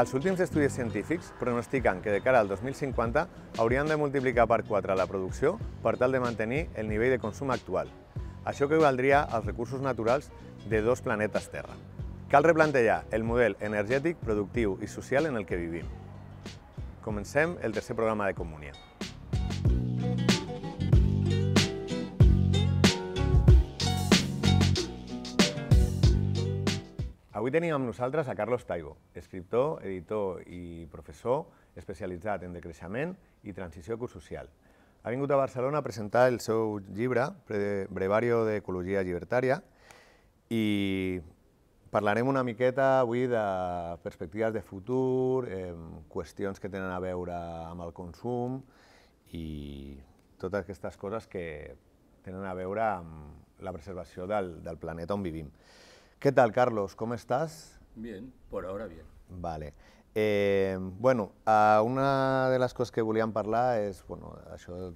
Els últims estudis científics pronostiquen que de cara al 2050 hauríem de multiplicar per 4 la producció per tal de mantenir el nivell de consum actual. Això que valdria els recursos naturals de dos planetes Terra. Cal replantejar el model energètic, productiu i social en el que vivim. Comencem el tercer programa de Comunia. Avui tenim amb nosaltres a Carlos Taibo, escriptor, editor i professor especialitzat en decreixement i transició ecosocial. Ha vingut a Barcelona a presentar el seu llibre, Brevario d'Ecologia Llibertària, i parlarem una miqueta avui de perspectives de futur, eh, qüestions que tenen a veure amb el consum i totes aquestes coses que tenen a veure amb la preservació del, del planeta on vivim. ¿Qué tal, Carlos? ¿Cómo estás? Bien, por ahora bien. Vale. Eh, bueno, una de les coses que volíem parlar és bueno, això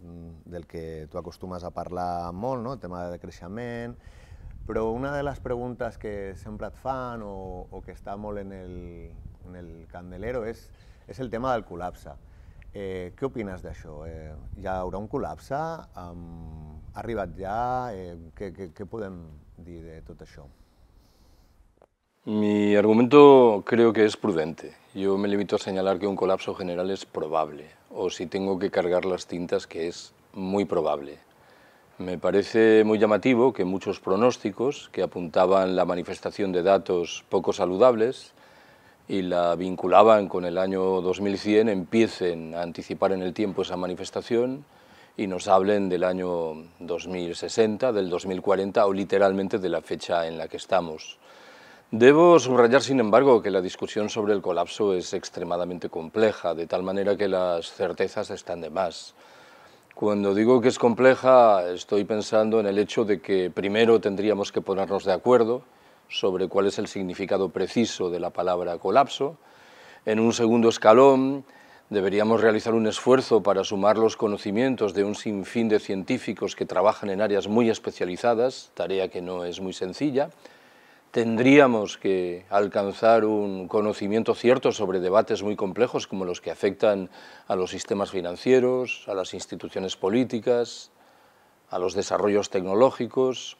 del que tu acostumes a parlar molt, no? el tema de creixement, però una de les preguntes que sempre et fan o, o que està molt en el, en el candelero és, és el tema del col·lapse. Eh, què opines d'això? Eh, hi haurà un col·lapse? Um, ha arribat ja? Eh, què, què, què podem dir de tot això? Mi argumento creo que es prudente. Yo me limito a señalar que un colapso general es probable, o si tengo que cargar las tintas, que es muy probable. Me parece muy llamativo que muchos pronósticos que apuntaban la manifestación de datos poco saludables y la vinculaban con el año 2100 empiecen a anticipar en el tiempo esa manifestación y nos hablen del año 2060, del 2040 o literalmente de la fecha en la que estamos. Debo subrayar, sin embargo, que la discusión sobre el colapso es extremadamente compleja, de tal manera que las certezas están de más. Cuando digo que es compleja, estoy pensando en el hecho de que primero tendríamos que ponernos de acuerdo sobre cuál es el significado preciso de la palabra colapso. En un segundo escalón, deberíamos realizar un esfuerzo para sumar los conocimientos de un sinfín de científicos que trabajan en áreas muy especializadas, tarea que no es muy sencilla tendríamos que alcanzar un conocimiento cierto sobre debates muy complejos como los que afectan a los sistemas financieros, a las instituciones políticas, a los desarrollos tecnológicos,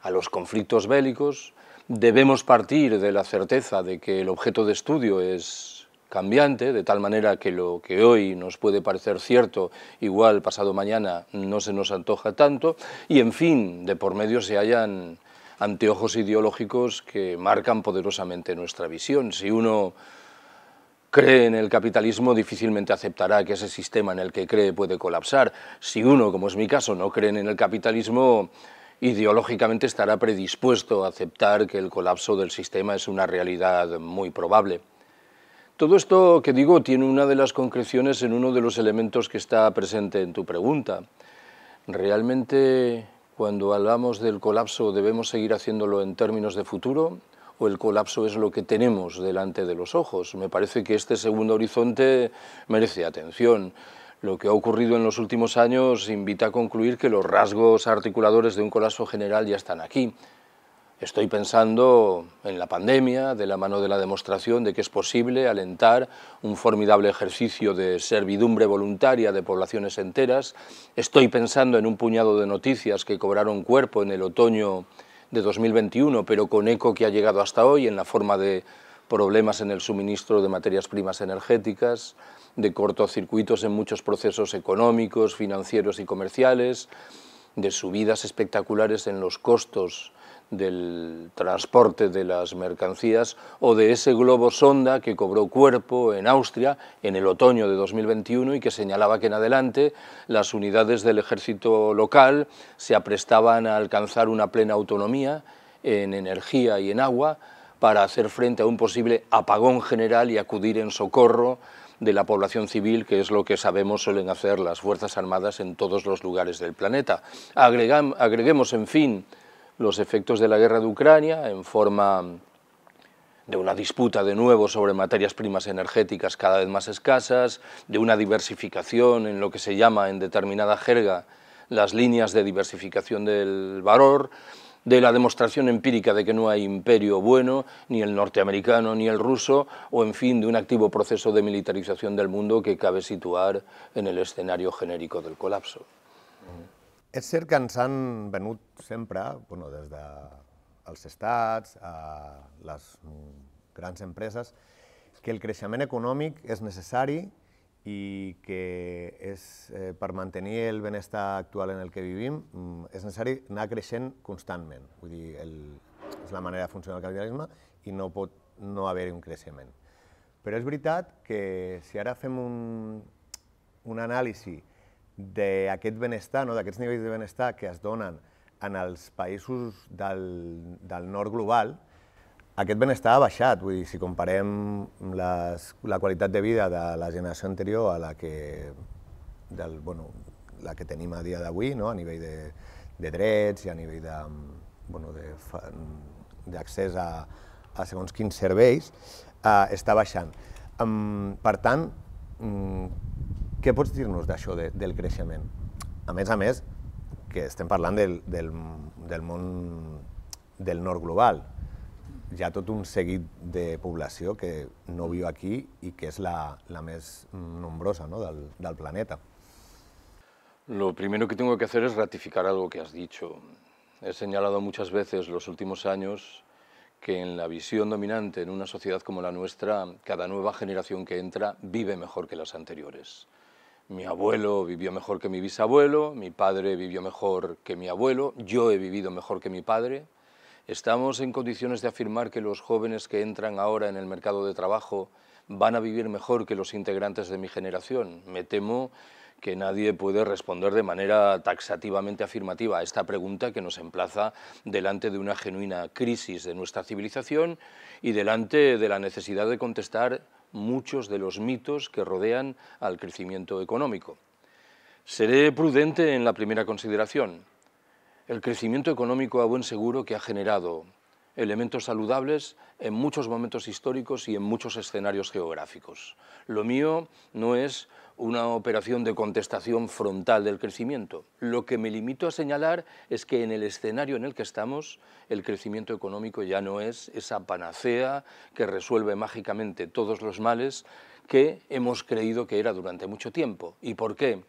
a los conflictos bélicos. Debemos partir de la certeza de que el objeto de estudio es cambiante, de tal manera que lo que hoy nos puede parecer cierto, igual pasado mañana no se nos antoja tanto, y en fin, de por medio se hallan anteojos ideológicos que marcan poderosamente nuestra visión. Si uno cree en el capitalismo, difícilmente aceptará que ese sistema en el que cree puede colapsar. Si uno, como es mi caso, no cree en el capitalismo, ideológicamente estará predispuesto a aceptar que el colapso del sistema es una realidad muy probable. Todo esto que digo tiene una de las concreciones en uno de los elementos que está presente en tu pregunta. Realmente cuando hablamos del colapso, ¿debemos seguir haciéndolo en términos de futuro o el colapso es lo que tenemos delante de los ojos? Me parece que este segundo horizonte merece atención. Lo que ha ocurrido en los últimos años invita a concluir que los rasgos articuladores de un colapso general ya están aquí. Estoy pensando en la pandemia, de la mano de la demostración de que es posible alentar un formidable ejercicio de servidumbre voluntaria de poblaciones enteras. Estoy pensando en un puñado de noticias que cobraron cuerpo en el otoño de 2021, pero con eco que ha llegado hasta hoy en la forma de problemas en el suministro de materias primas energéticas, de cortocircuitos en muchos procesos económicos, financieros y comerciales, de subidas espectaculares en los costos del transporte de las mercancías o de ese globo sonda que cobró cuerpo en Austria en el otoño de 2021 y que señalaba que en adelante las unidades del ejército local se aprestaban a alcanzar una plena autonomía en energía y en agua para hacer frente a un posible apagón general y acudir en socorro de la población civil, que es lo que sabemos suelen hacer las Fuerzas Armadas en todos los lugares del planeta. agreguemos, en fin, los efectos de la guerra de Ucrania en forma de una disputa de nuevo sobre materias primas energéticas cada vez más escasas, de una diversificación en lo que se llama en determinada jerga las líneas de diversificación del valor, de la demostración empírica de que no hay imperio bueno, ni el norteamericano ni el ruso, o en fin, de un activo proceso de militarización del mundo que cabe situar en el escenario genérico del colapso. És cert que ens han venut sempre, bueno, des dels de estats, a les grans empreses, que el creixement econòmic és necessari i que és, eh, per mantenir el benestar actual en el que vivim mm, és necessari anar creixent constantment. Vull dir, el, és la manera de funcionar el capitalisme i no pot no haver-hi un creixement. Però és veritat que si ara fem un, un anàlisi d'aquest benestar, no? d'aquests nivells de benestar que es donen en els països del, del nord global, aquest benestar ha baixat. Vull dir, si comparem les, la qualitat de vida de la generació anterior a la que, del, bueno, la que tenim a dia d'avui, no? a nivell de, de drets i a nivell de, bueno, d'accés a, a segons quins serveis, eh, està baixant. Um, per tant, um, ¿Qué pots decirnos de d'això, del creixement? A més a més, que estén parlant del, del, del món del nord global. ya todo un seguit de població que no viu aquí y que es la, la més nombrosa no? del, del planeta. Lo primero que tengo que hacer es ratificar algo que has dicho. He señalado muchas veces los últimos años que en la visión dominante en una sociedad como la nuestra, cada nueva generación que entra vive mejor que las anteriores mi abuelo vivió mejor que mi bisabuelo, mi padre vivió mejor que mi abuelo, yo he vivido mejor que mi padre. ¿Estamos en condiciones de afirmar que los jóvenes que entran ahora en el mercado de trabajo van a vivir mejor que los integrantes de mi generación? Me temo que nadie puede responder de manera taxativamente afirmativa a esta pregunta que nos emplaza delante de una genuina crisis de nuestra civilización y delante de la necesidad de contestar muchos de los mitos que rodean al crecimiento económico. Seré prudente en la primera consideración. El crecimiento económico a buen seguro que ha generado elementos saludables en muchos momentos históricos y en muchos escenarios geográficos. Lo mío no es una operación de contestación frontal del crecimiento. Lo que me limito a señalar es que en el escenario en el que estamos, el crecimiento económico ya no es esa panacea que resuelve mágicamente todos los males que hemos creído que era durante mucho tiempo. ¿Y por qué?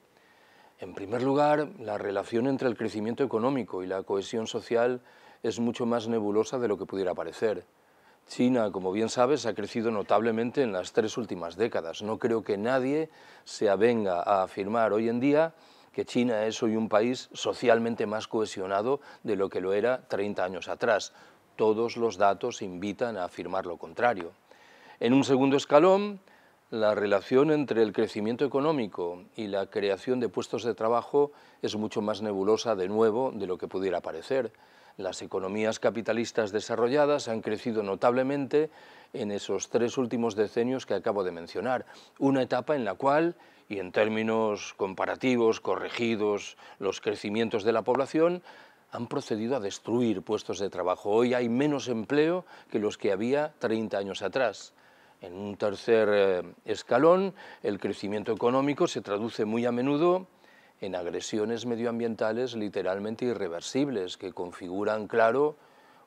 En primer lugar, la relación entre el crecimiento económico y la cohesión social es mucho más nebulosa de lo que pudiera parecer. China, como bien sabes, ha crecido notablemente en las tres últimas décadas. No creo que nadie se avenga a afirmar hoy en día que China es hoy un país socialmente más cohesionado de lo que lo era 30 años atrás. Todos los datos invitan a afirmar lo contrario. En un segundo escalón, la relación entre el crecimiento económico y la creación de puestos de trabajo es mucho más nebulosa de nuevo de lo que pudiera parecer. Las economías capitalistas desarrolladas han crecido notablemente en esos tres últimos decenios que acabo de mencionar, una etapa en la cual, y en términos comparativos, corregidos, los crecimientos de la población, han procedido a destruir puestos de trabajo. Hoy hay menos empleo que los que había 30 años atrás. En un tercer eh, escalón, el crecimiento económico se traduce muy a menudo en agresiones medioambientales literalmente irreversibles que configuran, claro,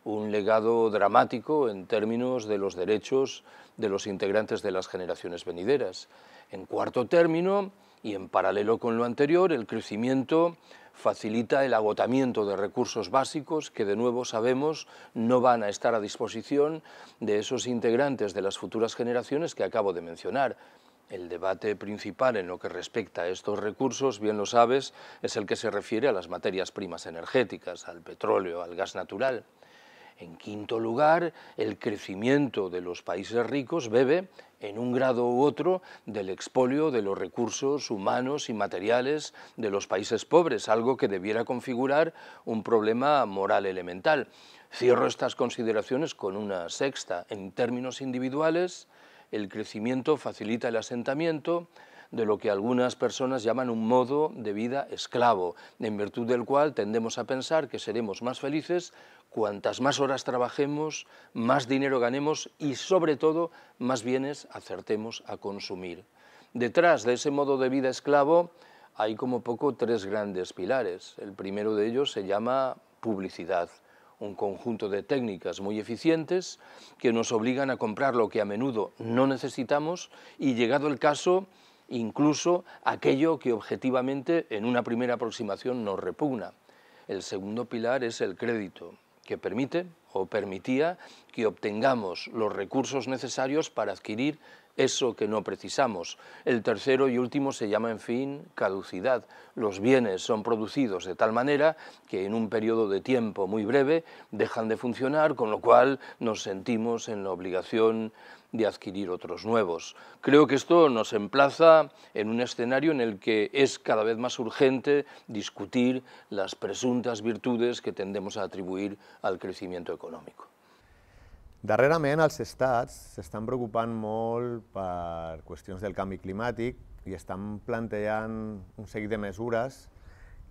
un legado dramático en términos de los derechos de los integrantes de las generaciones venideras. En cuarto término, y en paralelo con lo anterior, el crecimiento facilita el agotamiento de recursos básicos que de nuevo sabemos no van a estar a disposición de esos integrantes de las futuras generaciones que acabo de mencionar. El debate principal en lo que respecta a estos recursos, bien lo sabes, es el que se refiere a las materias primas energéticas, al petróleo, al gas natural. En quinto lugar, el crecimiento de los países ricos bebe, en un grado u otro, del expolio de los recursos humanos y materiales de los países pobres, algo que debiera configurar un problema moral elemental. Cierro estas consideraciones con una sexta. En términos individuales, el crecimiento facilita el asentamiento de lo que algunas personas llaman un modo de vida esclavo, en virtud del cual tendemos a pensar que seremos más felices cuantas más horas trabajemos, más dinero ganemos y sobre todo más bienes acertemos a consumir. Detrás de ese modo de vida esclavo hay como poco tres grandes pilares. El primero de ellos se llama publicidad un conjunto de técnicas muy eficientes que nos obligan a comprar lo que a menudo no necesitamos y llegado el caso, incluso aquello que objetivamente en una primera aproximación nos repugna. El segundo pilar es el crédito, que permite o permitía que obtengamos los recursos necesarios para adquirir eso que no precisamos. El tercero y último se llama, en fin, caducidad. Los bienes son producidos de tal manera que en un periodo de tiempo muy breve dejan de funcionar, con lo cual nos sentimos en la obligación de adquirir otros nuevos. Creo que esto nos emplaza en un escenario en el que es cada vez más urgente discutir las presuntas virtudes que tendemos a atribuir al crecimiento económico. Darrerament els estats s'estan preocupant molt per qüestions del canvi climàtic i estan plantejant un seguit de mesures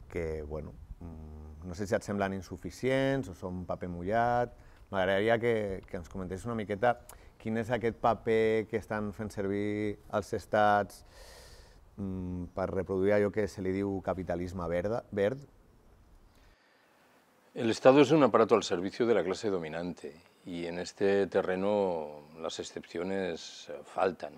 que, bueno, mm, no sé si et semblen insuficients o són paper mullat. M'agradaria que, que ens comentés una miqueta quin és aquest paper que estan fent servir els estats mm, per reproduir allò que se li diu capitalisme verda, verd? El Estado es un aparato al servicio de la clase dominante y en este terreno las excepciones eh, faltan.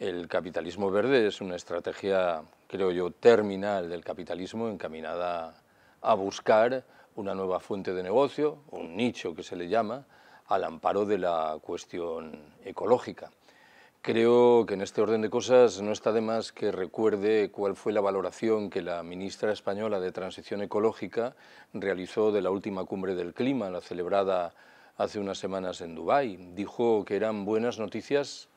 El capitalismo verde es una estrategia, creo yo, terminal del capitalismo encaminada a buscar una nueva fuente de negocio, un nicho que se le llama, al amparo de la cuestión ecológica. Creo que en este orden de cosas no está de más que recuerde cuál fue la valoración que la ministra española de Transición Ecológica realizó de la última cumbre del clima, la celebrada hace unas semanas en Dubái. Dijo que eran buenas noticias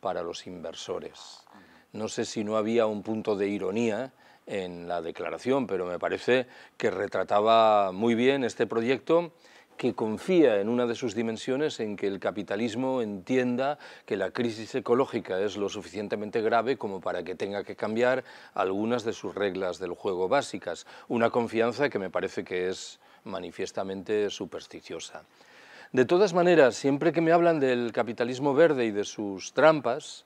para los inversores. No sé si no había un punto de ironía en la declaración, pero me parece que retrataba muy bien este proyecto que confía en una de sus dimensiones en que el capitalismo entienda que la crisis ecológica es lo suficientemente grave como para que tenga que cambiar algunas de sus reglas del juego básicas. Una confianza que me parece que es manifiestamente supersticiosa. De todas maneras, siempre que me hablan del capitalismo verde y de sus trampas,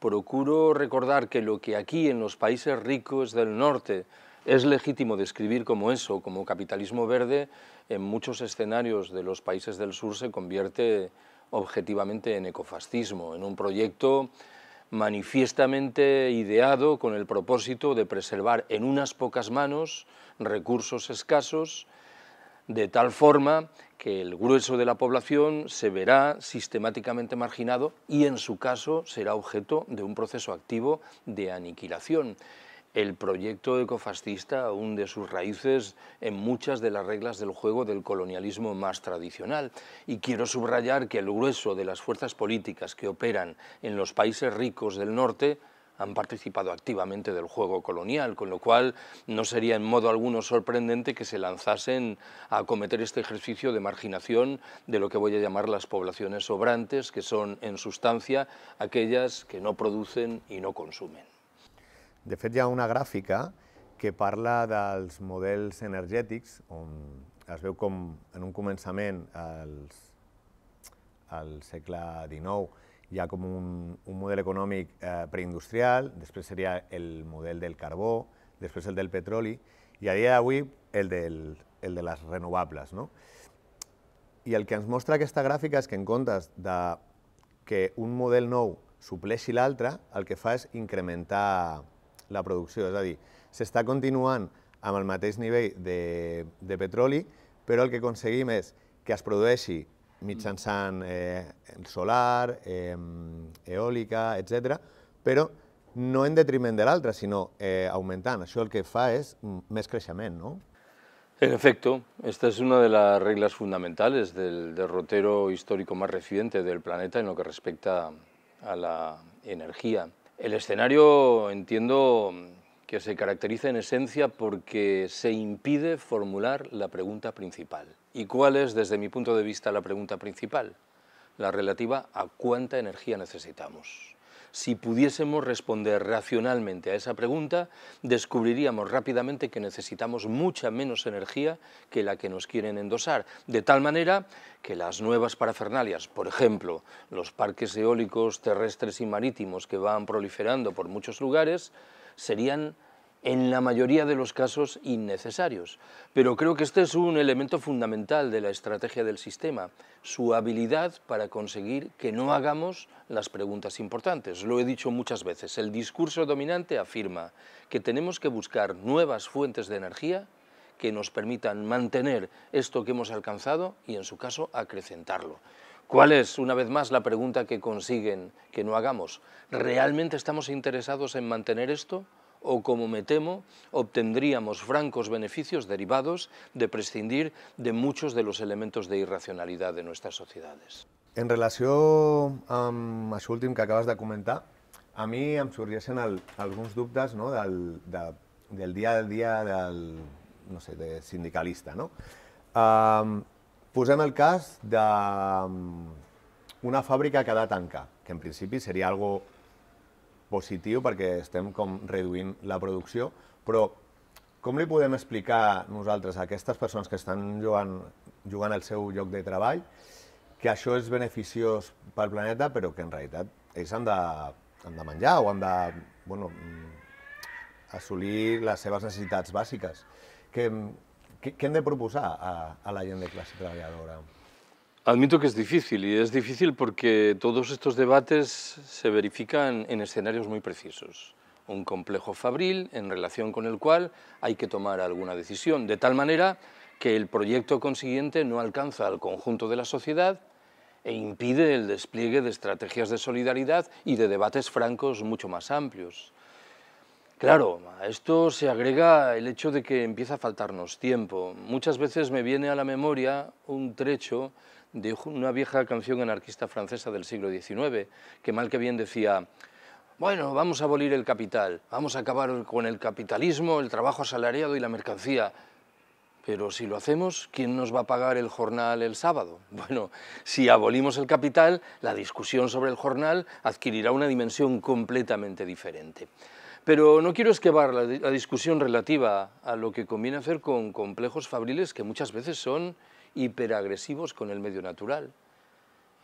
procuro recordar que lo que aquí en los países ricos del norte es legítimo describir como eso, como capitalismo verde, en muchos escenarios de los países del sur se convierte objetivamente en ecofascismo, en un proyecto manifiestamente ideado con el propósito de preservar en unas pocas manos recursos escasos de tal forma que el grueso de la población se verá sistemáticamente marginado y en su caso será objeto de un proceso activo de aniquilación. El proyecto ecofascista hunde sus raíces en muchas de las reglas del juego del colonialismo más tradicional y quiero subrayar que el grueso de las fuerzas políticas que operan en los países ricos del norte han participado activamente del juego colonial, con lo cual no sería en modo alguno sorprendente que se lanzasen a cometer este ejercicio de marginación de lo que voy a llamar las poblaciones sobrantes, que son en sustancia aquellas que no producen y no consumen. De fet, ya una gráfica que parla dels models energètics, on es veu en un començament al segle XIX hi ha com un, un model econòmic eh, preindustrial, després seria el model del carbó, després el del petroli, i a dia d'avui el, del, el de les renovables. No? I el que ens mostra aquesta gràfica és que en comptes de que un model nou supleixi l'altre, el que fa és incrementar la producció. És a dir, s'està continuant amb el mateix nivell de, de petroli, però el que aconseguim és que es produeixi mitjançant eh, solar, eólica, eh, etcétera, etc. pero no en detrimento de l'altre, sino eh, augmentant. Yo el que fa es més creixement, no? En efecto, esta es una de las reglas fundamentales del derrotero histórico más reciente del planeta en lo que respecta a la energía. El escenario entiendo que se caracteriza en esencia porque se impide formular la pregunta principal y cuál es, desde mi punto de vista, la pregunta principal, la relativa a cuánta energía necesitamos. Si pudiésemos responder racionalmente a esa pregunta, descubriríamos rápidamente que necesitamos mucha menos energía que la que nos quieren endosar, de tal manera que las nuevas parafernalias, por ejemplo, los parques eólicos terrestres y marítimos que van proliferando por muchos lugares, serían en la mayoría de los casos innecesarios. Pero creo que este es un elemento fundamental de la estrategia del sistema, su habilidad para conseguir que no hagamos las preguntas importantes. Lo he dicho muchas veces, el discurso dominante afirma que tenemos que buscar nuevas fuentes de energía que nos permitan mantener esto que hemos alcanzado y, en su caso, acrecentarlo. ¿Cuál es, una vez más, la pregunta que consiguen que no hagamos? ¿Realmente estamos interesados en mantener esto? o, como me temo, obtendríamos francos beneficios derivados de prescindir de muchos de los elementos de irracionalidad de nuestras sociedades. En relación a su último que acabas de comentar, a mí me em sorgeixen el, no, del, día del a día del no sé, sindicalista. No? Um, el caso de una fábrica que ha de que en principio sería algo positiu perquè estem com reduint la producció, però com li podem explicar nosaltres a aquestes persones que estan jugant, jugant al seu lloc de treball que això és beneficiós pel planeta, però que en realitat ells han de, han de menjar o han de bueno, mm, assolir les seves necessitats bàsiques? Què, què, què hem de proposar a, a la gent de classe treballadora? Admito que es difícil y es difícil porque todos estos debates se verifican en escenarios muy precisos. Un complejo fabril en relación con el cual hay que tomar alguna decisión, de tal manera que el proyecto consiguiente no alcanza al conjunto de la sociedad e impide el despliegue de estrategias de solidaridad y de debates francos mucho más amplios. Claro, a esto se agrega el hecho de que empieza a faltarnos tiempo. Muchas veces me viene a la memoria un trecho de una vieja canción anarquista francesa del siglo XIX, que mal que bien decía, bueno, vamos a abolir el capital, vamos a acabar con el capitalismo, el trabajo asalariado y la mercancía. Pero si lo hacemos, ¿quién nos va a pagar el jornal el sábado? Bueno, si abolimos el capital, la discusión sobre el jornal adquirirá una dimensión completamente diferente. Pero no quiero esquivar la, la discusión relativa a lo que conviene hacer con complejos fabriles que muchas veces son hiperagresivos con el medio natural.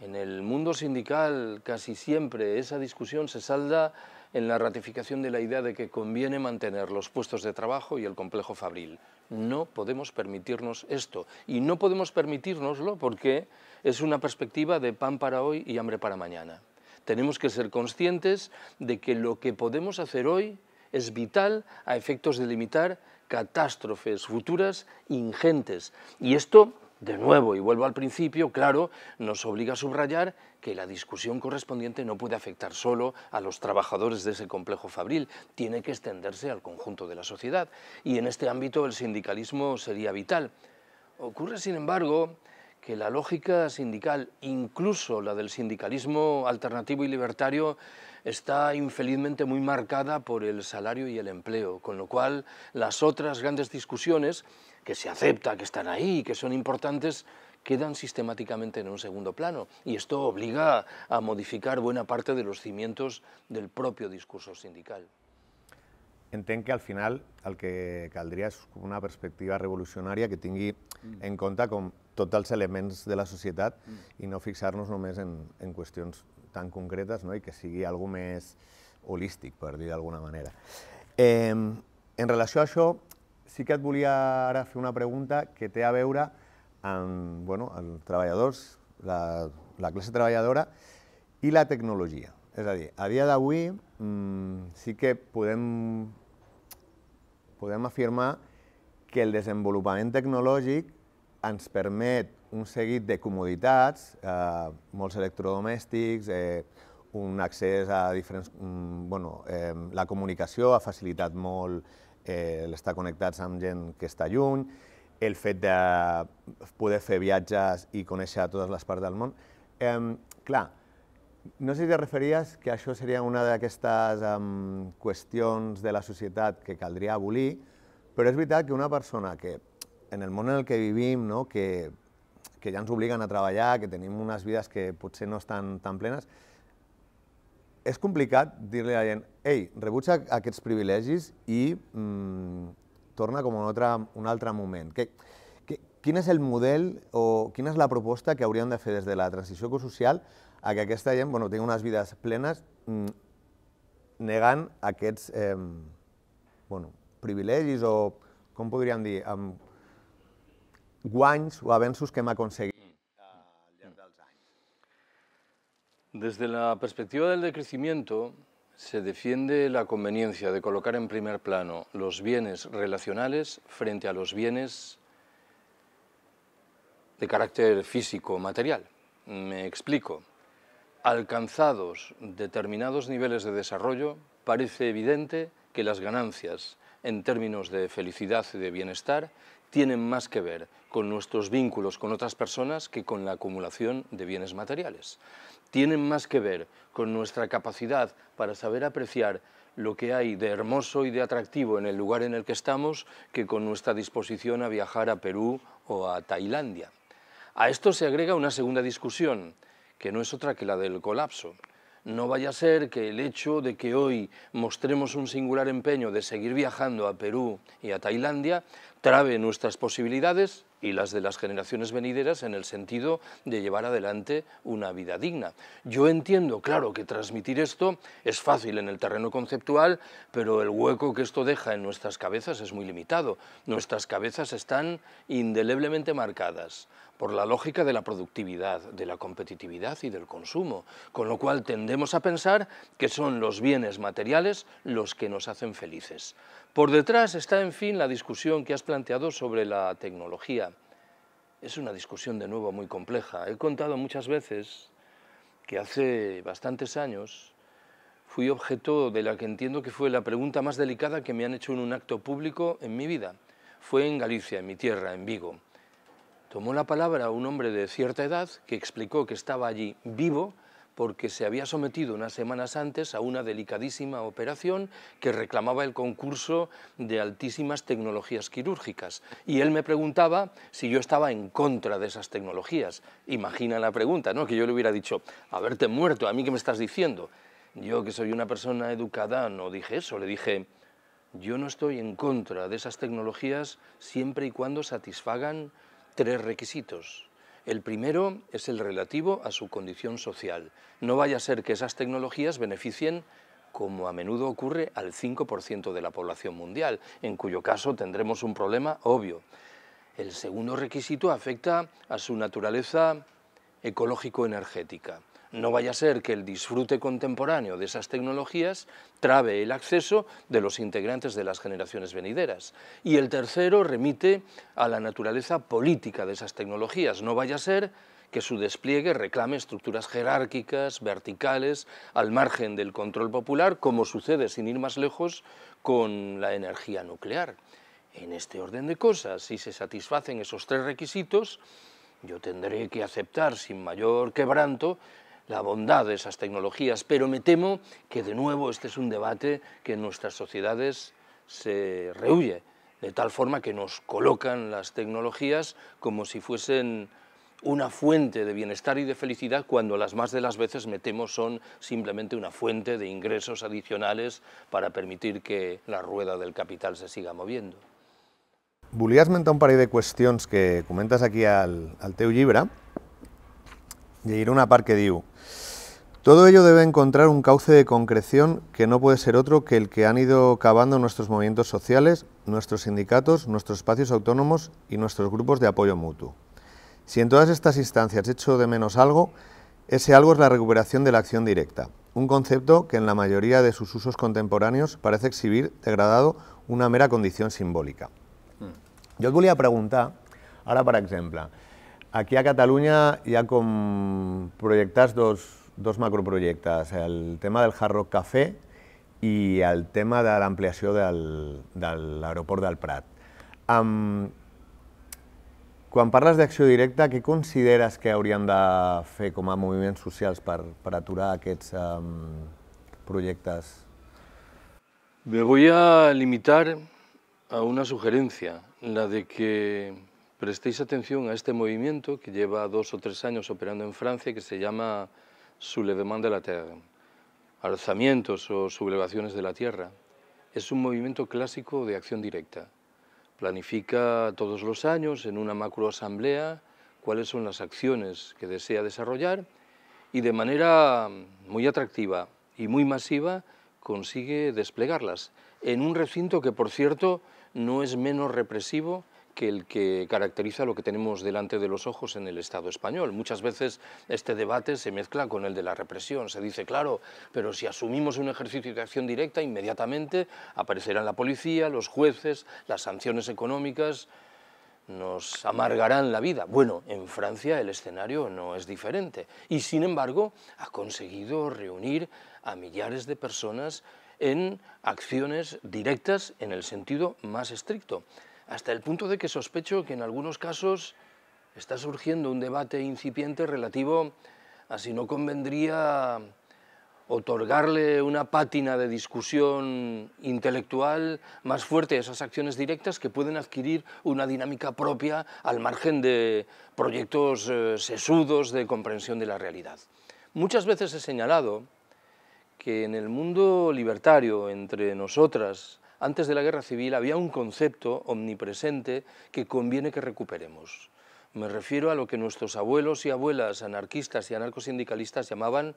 En el mundo sindical casi siempre esa discusión se salda en la ratificación de la idea de que conviene mantener los puestos de trabajo y el complejo fabril. No podemos permitirnos esto y no podemos permitirnoslo porque es una perspectiva de pan para hoy y hambre para mañana. Tenemos que ser conscientes de que lo que podemos hacer hoy es vital a efectos de limitar catástrofes futuras ingentes. Y esto de nuevo, y vuelvo al principio, claro, nos obliga a subrayar que la discusión correspondiente no puede afectar solo a los trabajadores de ese complejo fabril, tiene que extenderse al conjunto de la sociedad, y en este ámbito el sindicalismo sería vital. Ocurre, sin embargo, que la lógica sindical, incluso la del sindicalismo alternativo y libertario, está infelizmente muy marcada por el salario y el empleo, con lo cual las otras grandes discusiones que se acepta, que están ahí, que son importantes, quedan sistemáticamente en un segundo plano y esto obliga a modificar buena parte de los cimientos del propio discurso sindical. Entenc que al final al que caldría es una perspectiva revolucionaria que tenga mm. en cuenta con tots elementos de la sociedad y mm. no fijarnos en, cuestiones... tan concretes no? i que sigui algo més holístic, per dir d'alguna manera. Eh, en relació a això, sí que et volia ara fer una pregunta que té a veure amb bueno, els treballadors, la, la classe treballadora i la tecnologia. És a dir, a dia d'avui mmm, sí que podem, podem afirmar que el desenvolupament tecnològic ens permet un seguit de comoditats, eh, molts electrodomèstics, eh, un accés a diferents... Mm, bueno, eh, la comunicació ha facilitat molt eh, l'estar connectats amb gent que està lluny, el fet de poder fer viatges i conèixer totes les parts del món. Eh, clar, no sé si te referies que això seria una d'aquestes um, qüestions de la societat que caldria abolir, però és veritat que una persona que en el món en el que vivim, no, que que ja ens obliguen a treballar, que tenim unes vides que potser no estan tan plenes, és complicat dir-li a la gent «Ei, rebutja aquests privilegis i mm, torna com un altre, un altre moment». Que, que, quin és el model o quina és la proposta que hauríem de fer des de la transició ecosocial a que aquesta gent bueno, tingui unes vides plenes mm, negant aquests eh, bueno, privilegis o, com podríem dir, amb guanys o avenços que me ha mm. al mm. Desde la perspectiva del decrecimiento, se defiende la conveniencia de colocar en primer plano los bienes relacionales frente a los bienes de carácter físico, material. Me explico. Alcanzados determinados niveles de desarrollo, parece evidente que las ganancias en términos de felicidad y de bienestar tienen más que ver con nuestros vínculos con otras personas que con la acumulación de bienes materiales. Tienen más que ver con nuestra capacidad para saber apreciar lo que hay de hermoso y de atractivo en el lugar en el que estamos que con nuestra disposición a viajar a Perú o a Tailandia. A esto se agrega una segunda discusión, que no es otra que la del colapso. No vaya a ser que el hecho de que hoy mostremos un singular empeño de seguir viajando a Perú y a Tailandia trabe nuestras posibilidades y las de las generaciones venideras en el sentido de llevar adelante una vida digna. Yo entiendo, claro, que transmitir esto es fácil en el terreno conceptual, pero el hueco que esto deja en nuestras cabezas es muy limitado. Nuestras cabezas están indeleblemente marcadas por la lógica de la productividad, de la competitividad y del consumo, con lo cual tendemos a pensar que son los bienes materiales los que nos hacen felices. Por detrás está, en fin, la discusión que has planteado sobre la tecnología. Es una discusión de nuevo muy compleja. He contado muchas veces que hace bastantes años fui objeto de la que entiendo que fue la pregunta más delicada que me han hecho en un acto público en mi vida. Fue en Galicia, en mi tierra, en Vigo. Tomó la palabra un hombre de cierta edad que explicó que estaba allí vivo porque se había sometido unas semanas antes a una delicadísima operación que reclamaba el concurso de altísimas tecnologías quirúrgicas. Y él me preguntaba si yo estaba en contra de esas tecnologías. Imagina la pregunta, ¿no? Que yo le hubiera dicho, haberte muerto, ¿a mí qué me estás diciendo? Yo, que soy una persona educada, no dije eso, le dije, yo no estoy en contra de esas tecnologías siempre y cuando satisfagan tres requisitos. El primero es el relativo a su condición social. No vaya a ser que esas tecnologías beneficien como a menudo ocurre al 5% de la población mundial, en cuyo caso tendremos un problema obvio. El segundo requisito afecta a su naturaleza ecológico-energética. No vaya a ser que el disfrute contemporáneo de esas tecnologías trabe el acceso de los integrantes de las generaciones venideras. Y el tercero remite a la naturaleza política de esas tecnologías. No vaya a ser que su despliegue reclame estructuras jerárquicas, verticales, al margen del control popular, como sucede, sin ir más lejos, con la energía nuclear. En este orden de cosas, si se satisfacen esos tres requisitos, yo tendré que aceptar sin mayor quebranto la bondad de esas tecnologías, pero me temo que de nuevo este es un debate que en nuestras sociedades se rehuye, de tal forma que nos colocan las tecnologías como si fuesen una fuente de bienestar y de felicidad cuando las más de las veces, me temo, son simplemente una fuente de ingresos adicionales para permitir que la rueda del capital se siga moviendo. Bulías esmentar un par de cuestiones que comentas aquí al, al teu llibre. Llegiré una par que diu Todo ello debe encontrar un cauce de concreción que no puede ser otro que el que han ido cavando nuestros movimientos sociales, nuestros sindicatos, nuestros espacios autónomos y nuestros grupos de apoyo mutuo. Si en todas estas instancias hecho de menos algo, ese algo es la recuperación de la acción directa, un concepto que en la mayoría de sus usos contemporáneos parece exhibir degradado una mera condición simbólica. Jo et volia preguntar, ara per exemple, aquí a Catalunya hi ha com projectats dos, dos macroprojectes, el tema del Hard Rock Café i el tema de l'ampliació de l'aeroport del Prat. Um, quan parles d'acció directa, què consideres que hauríem de fer com a moviments socials per, per aturar aquests um, projectes? Me voy a limitar a una sugerencia la de que prestéis atención a este movimiento que lleva dos o tres años operando en Francia que se llama Soulevement de la Terre, alzamientos o sublevaciones de la tierra. Es un movimiento clásico de acción directa. Planifica todos los años en una macroasamblea cuáles son las acciones que desea desarrollar y de manera muy atractiva y muy masiva consigue desplegarlas en un recinto que, por cierto, no es menos represivo que el que caracteriza lo que tenemos delante de los ojos en el Estado español. Muchas veces este debate se mezcla con el de la represión. Se dice, claro, pero si asumimos un ejercicio de acción directa, inmediatamente aparecerán la policía, los jueces, las sanciones económicas, nos amargarán la vida. Bueno, en Francia el escenario no es diferente y sin embargo ha conseguido reunir a millares de personas en acciones directas en el sentido más estricto, hasta el punto de que sospecho que en algunos casos está surgiendo un debate incipiente relativo a si no convendría otorgarle una pátina de discusión intelectual más fuerte a esas acciones directas que pueden adquirir una dinámica propia al margen de proyectos eh, sesudos de comprensión de la realidad. Muchas veces he señalado que en el mundo libertario, entre nosotras, antes de la guerra civil había un concepto omnipresente que conviene que recuperemos. Me refiero a lo que nuestros abuelos y abuelas anarquistas y anarcosindicalistas llamaban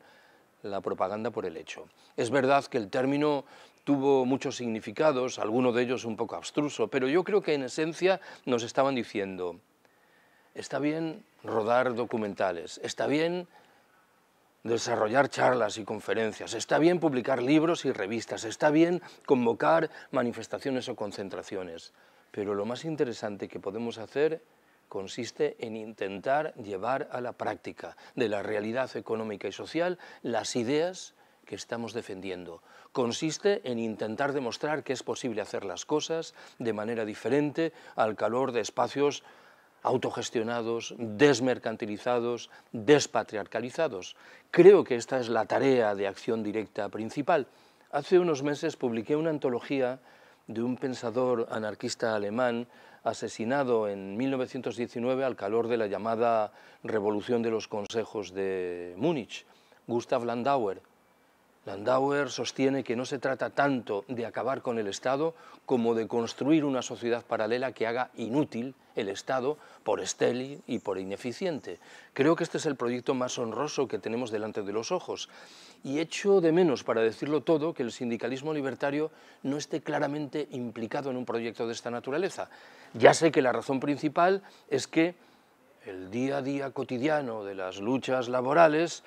la propaganda por el hecho. Es verdad que el término tuvo muchos significados, alguno de ellos un poco abstruso, pero yo creo que en esencia nos estaban diciendo, está bien rodar documentales, está bien desarrollar charlas y conferencias, está bien publicar libros y revistas, está bien convocar manifestaciones o concentraciones, pero lo más interesante que podemos hacer consiste en intentar llevar a la práctica de la realidad económica y social las ideas que estamos defendiendo. Consiste en intentar demostrar que es posible hacer las cosas de manera diferente al calor de espacios autogestionados, desmercantilizados, despatriarcalizados. Creo que esta es la tarea de acción directa principal. Hace unos meses publiqué una antología de un pensador anarquista alemán asesinado en 1919 al calor de la llamada Revolución de los Consejos de Múnich, Gustav Landauer. Landauer sostiene que no se trata tanto de acabar con el Estado como de construir una sociedad paralela que haga inútil el Estado por estéril y por ineficiente. Creo que este es el proyecto más honroso que tenemos delante de los ojos y echo de menos, para decirlo todo, que el sindicalismo libertario no esté claramente implicado en un proyecto de esta naturaleza. Ya sé que la razón principal es que el día a día cotidiano de las luchas laborales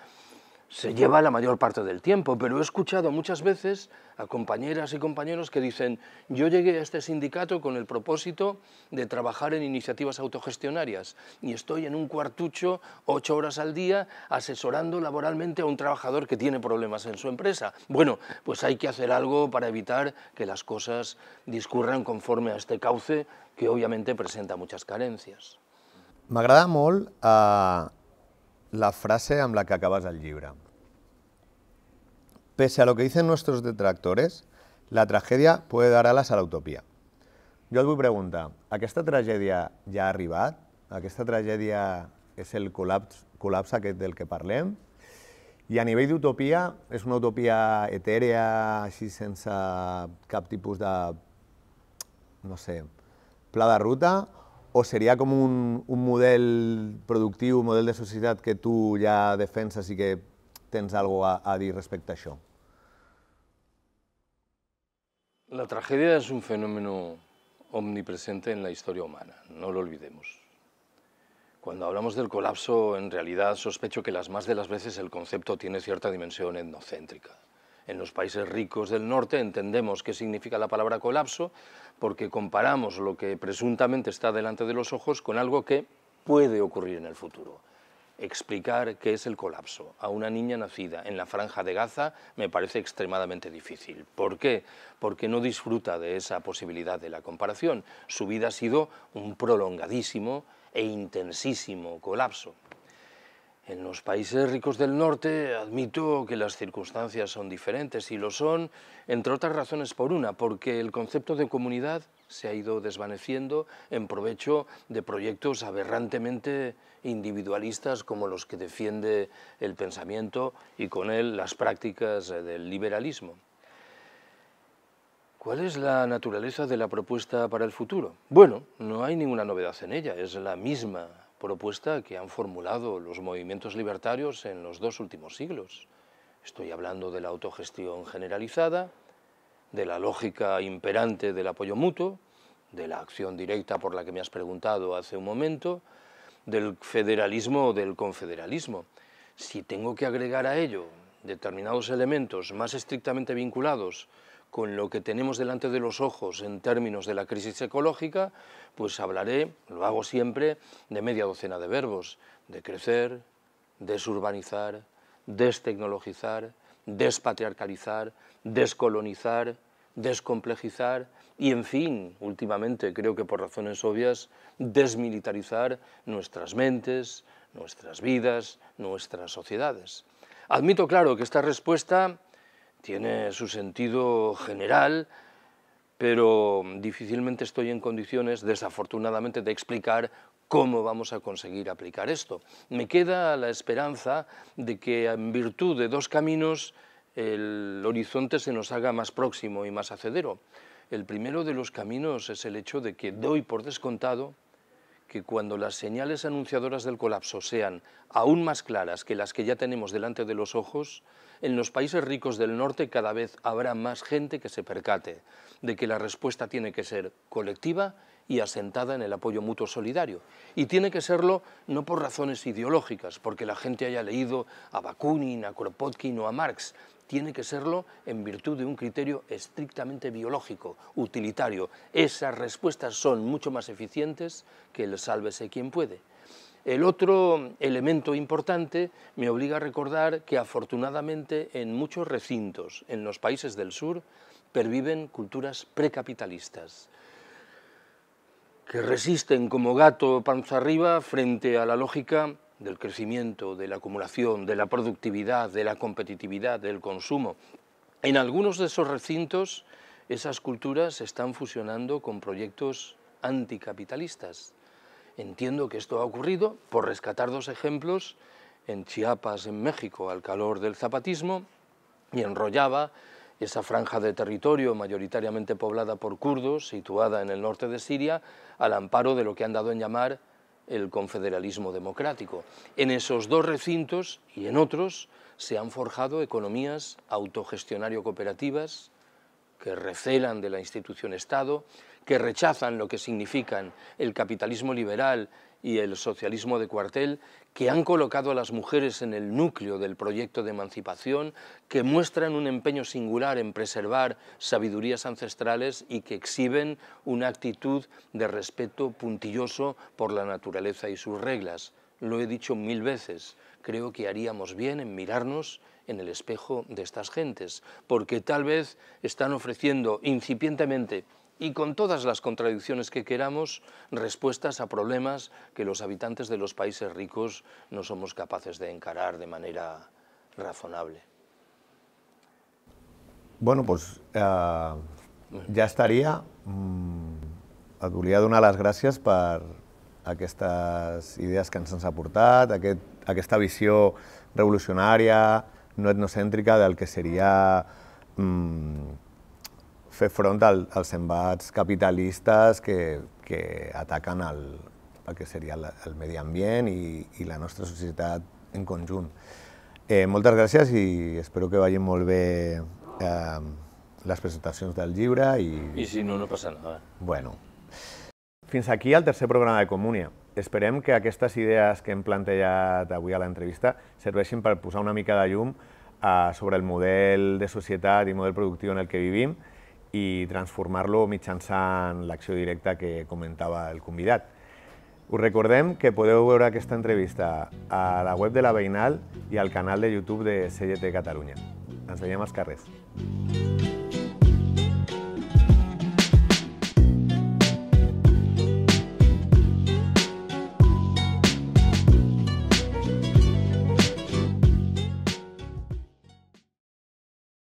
se lleva la mayor parte del tiempo, pero he escuchado muchas veces a compañeras y compañeros que dicen, yo llegué a este sindicato con el propósito de trabajar en iniciativas autogestionarias y estoy en un cuartucho ocho horas al día asesorando laboralmente a un trabajador que tiene problemas en su empresa. Bueno, pues hay que hacer algo para evitar que las cosas discurran conforme a este cauce que obviamente presenta muchas carencias. Me agrada eh, la frase amb la que acabas el llibre. Pese a lo que dicen nuestros detractores, la tragedia puede dar alas a la utopía. Jo et vull preguntar, aquesta tragèdia ja ha arribat? Aquesta tragèdia és el col·lapse, col·lapse aquest del que parlem? I a nivell d'utopia, és una utopia etèrea, així sense cap tipus de, no sé, pla de ruta, o sería como un, un model un modelo de sociedad que tú ya defensas y que tens algo a, decir respecto a això? La tragedia es un fenómeno omnipresente en la historia humana, no lo olvidemos. Cuando hablamos del colapso, en realidad sospecho que las más de las veces el concepto tiene cierta dimensión etnocéntrica. En los países ricos del norte entendemos qué significa la palabra colapso porque comparamos lo que presuntamente está delante de los ojos con algo que puede ocurrir en el futuro. Explicar qué es el colapso a una niña nacida en la franja de Gaza me parece extremadamente difícil. ¿Por qué? Porque no disfruta de esa posibilidad de la comparación. Su vida ha sido un prolongadísimo e intensísimo colapso. En los países ricos del norte admito que las circunstancias son diferentes y lo son, entre otras razones por una, porque el concepto de comunidad se ha ido desvaneciendo en provecho de proyectos aberrantemente individualistas como los que defiende el pensamiento y con él las prácticas del liberalismo. ¿Cuál es la naturaleza de la propuesta para el futuro? Bueno, no hay ninguna novedad en ella, es la misma propuesta que han formulado los movimientos libertarios en los dos últimos siglos. Estoy hablando de la autogestión generalizada, de la lógica imperante del apoyo mutuo, de la acción directa por la que me has preguntado hace un momento, del federalismo o del confederalismo. Si tengo que agregar a ello determinados elementos más estrictamente vinculados con lo que tenemos delante de los ojos en términos de la crisis ecológica, pues hablaré, lo hago siempre, de media docena de verbos, de crecer, desurbanizar, destecnologizar, despatriarcalizar, descolonizar, descomplejizar y, en fin, últimamente, creo que por razones obvias, desmilitarizar nuestras mentes, nuestras vidas, nuestras sociedades. Admito, claro, que esta respuesta tiene su sentido general, pero difícilmente estoy en condiciones, desafortunadamente, de explicar cómo vamos a conseguir aplicar esto. Me queda la esperanza de que en virtud de dos caminos el horizonte se nos haga más próximo y más acedero. El primero de los caminos es el hecho de que doy por descontado que cuando las señales anunciadoras del colapso sean aún más claras que las que ya tenemos delante de los ojos, en los países ricos del norte cada vez habrá más gente que se percate de que la respuesta tiene que ser colectiva y asentada en el apoyo mutuo solidario. Y tiene que serlo no por razones ideológicas, porque la gente haya leído a Bakunin, a Kropotkin o a Marx, tiene que serlo en virtud de un criterio estrictamente biológico, utilitario. Esas respuestas son mucho más eficientes que el sálvese quien puede. El otro elemento importante me obliga a recordar que afortunadamente en muchos recintos en los países del sur perviven culturas precapitalistas que resisten como gato panza arriba frente a la lógica del crecimiento, de la acumulación, de la productividad, de la competitividad, del consumo. En algunos de esos recintos esas culturas se están fusionando con proyectos anticapitalistas. Entiendo que esto ha ocurrido, por rescatar dos ejemplos, en Chiapas, en México, al calor del zapatismo, y en esa franja de territorio mayoritariamente poblada por kurdos, situada en el norte de Siria, al amparo de lo que han dado en llamar el confederalismo democrático. En esos dos recintos y en otros se han forjado economías autogestionario-cooperativas que recelan de la institución Estado, que rechazan lo que significan el capitalismo liberal y el socialismo de cuartel, que han colocado a las mujeres en el núcleo del proyecto de emancipación, que muestran un empeño singular en preservar sabidurías ancestrales y que exhiben una actitud de respeto puntilloso por la naturaleza y sus reglas. Lo he dicho mil veces, creo que haríamos bien en mirarnos en el espejo de estas gentes, porque tal vez están ofreciendo incipientemente y con todas las contradicciones que queramos, respuestas a problemas que los habitantes de los países ricos no somos capaces de encarar de manera razonable. Bueno, pues ya eh, ya estaría. Mm, et volia donar les gràcies per aquestes idees que ens has aportat, aquest, aquesta visió revolucionària, no etnocèntrica del que sería... Mm, fer front al, als embats capitalistes que, que ataquen el, el que seria el, el medi ambient i, i la nostra societat en conjunt. Eh, moltes gràcies i espero que vagin molt bé eh, les presentacions del llibre. I, I si no, no passa nada. Bueno. Fins aquí el tercer programa de Comúnia. Esperem que aquestes idees que hem plantejat avui a l'entrevista serveixin per posar una mica de llum eh, sobre el model de societat i model productiu en el que vivim i transformar-lo mitjançant l'acció directa que comentava el convidat. Us recordem que podeu veure aquesta entrevista a la web de la Veïnal i al canal de YouTube de CGT Catalunya. Ens veiem als carrers. Música